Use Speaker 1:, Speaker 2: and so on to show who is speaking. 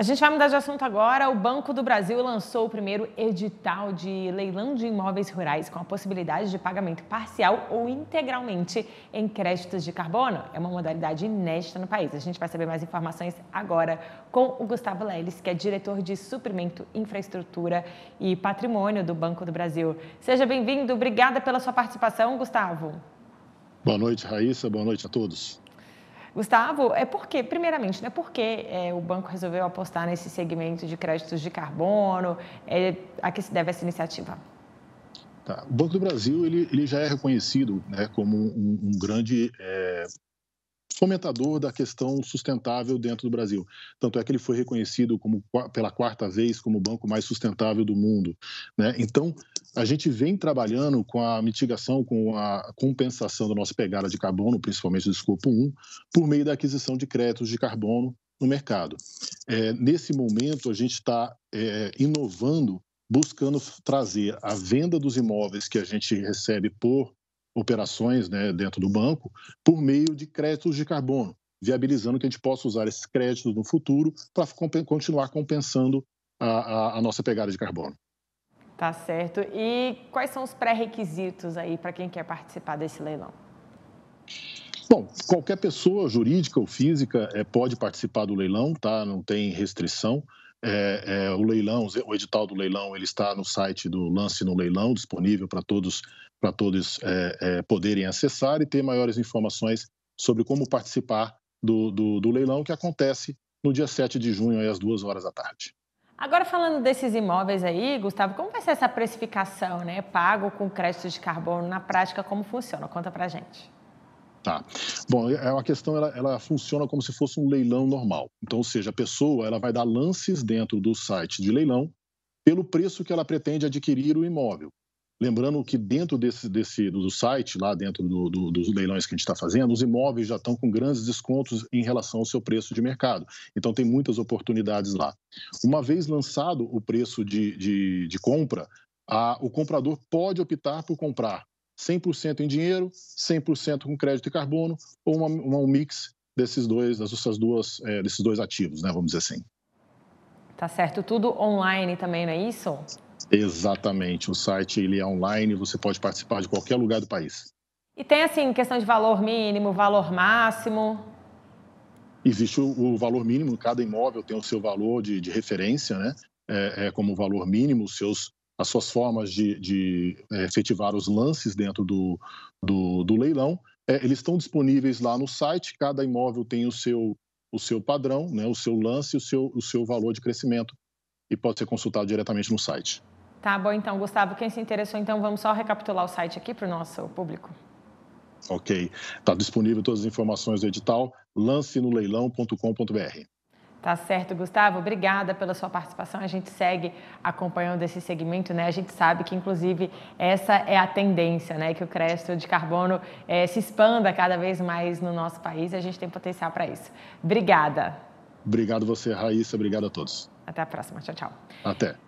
Speaker 1: A gente vai mudar de assunto agora. O Banco do Brasil lançou o primeiro edital de leilão de imóveis rurais com a possibilidade de pagamento parcial ou integralmente em créditos de carbono. É uma modalidade inédita no país. A gente vai saber mais informações agora com o Gustavo Leles, que é diretor de suprimento, infraestrutura e patrimônio do Banco do Brasil. Seja bem-vindo. Obrigada pela sua participação, Gustavo.
Speaker 2: Boa noite, Raíssa. Boa noite a todos.
Speaker 1: Gustavo, é porque, primeiramente, né, porque é, o banco resolveu apostar nesse segmento de créditos de carbono? É, a que se deve essa iniciativa?
Speaker 2: Tá. O Banco do Brasil ele, ele já é reconhecido né, como um, um grande é, fomentador da questão sustentável dentro do Brasil. Tanto é que ele foi reconhecido como, pela quarta vez como o banco mais sustentável do mundo. Né? Então, a gente vem trabalhando com a mitigação, com a compensação da nossa pegada de carbono, principalmente do escopo 1, por meio da aquisição de créditos de carbono no mercado. É, nesse momento, a gente está é, inovando, buscando trazer a venda dos imóveis que a gente recebe por operações né, dentro do banco por meio de créditos de carbono, viabilizando que a gente possa usar esses créditos no futuro para continuar compensando a, a, a nossa pegada de carbono.
Speaker 1: Tá certo. E quais são os pré-requisitos aí para quem quer participar desse leilão?
Speaker 2: Bom, qualquer pessoa jurídica ou física é, pode participar do leilão, tá? Não tem restrição. É, é, o leilão, o edital do leilão, ele está no site do Lance no Leilão, disponível para todos, para todos é, é poderem acessar e ter maiores informações sobre como participar do, do, do, leilão que acontece no dia 7 de junho, às duas horas da tarde.
Speaker 1: Agora falando desses imóveis aí, Gustavo, como vai ser essa precificação, né? Pago com crédito de carbono na prática, como funciona? Conta pra gente.
Speaker 2: Tá. Bom, é, é uma questão ela, ela, funciona como se fosse um leilão normal. Então, ou seja, a pessoa ela vai dar lances dentro do site de leilão pelo preço que ela pretende adquirir o imóvel. Lembrando que dentro desse, desse do site, lá dentro do, do, dos leilões que a gente está fazendo, os imóveis já estão com grandes descontos em relação ao seu preço de mercado. Então, tem muitas oportunidades lá. Uma vez lançado o preço de, de, de compra, a, o comprador pode optar por comprar 100% em dinheiro, 100% com crédito e carbono, ou uma, uma, um mix desses dois, dessas duas, é, desses dois ativos, né, vamos dizer assim.
Speaker 1: Tá certo, tudo online também, não é isso?
Speaker 2: Exatamente, o site ele é online, você pode participar de qualquer lugar do país.
Speaker 1: E tem assim questão de valor mínimo, valor máximo?
Speaker 2: Existe o, o valor mínimo, cada imóvel tem o seu valor de, de referência, né? É, é, como valor mínimo, os seus as suas formas de, de é, efetivar os lances dentro do, do, do leilão. É, eles estão disponíveis lá no site, cada imóvel tem o seu, o seu padrão, né, o seu lance, o seu, o seu valor de crescimento e pode ser consultado diretamente no site.
Speaker 1: Tá bom, então, Gustavo, quem se interessou, então vamos só recapitular o site aqui para o nosso público.
Speaker 2: Ok, está disponível todas as informações do edital, lancenoleilão.com.br.
Speaker 1: Tá certo, Gustavo. Obrigada pela sua participação. A gente segue acompanhando esse segmento, né? A gente sabe que, inclusive, essa é a tendência, né? Que o crédito de carbono é, se expanda cada vez mais no nosso país e a gente tem potencial para isso. Obrigada.
Speaker 2: Obrigado você, Raíssa. Obrigado a todos.
Speaker 1: Até a próxima. Tchau, tchau.
Speaker 2: Até.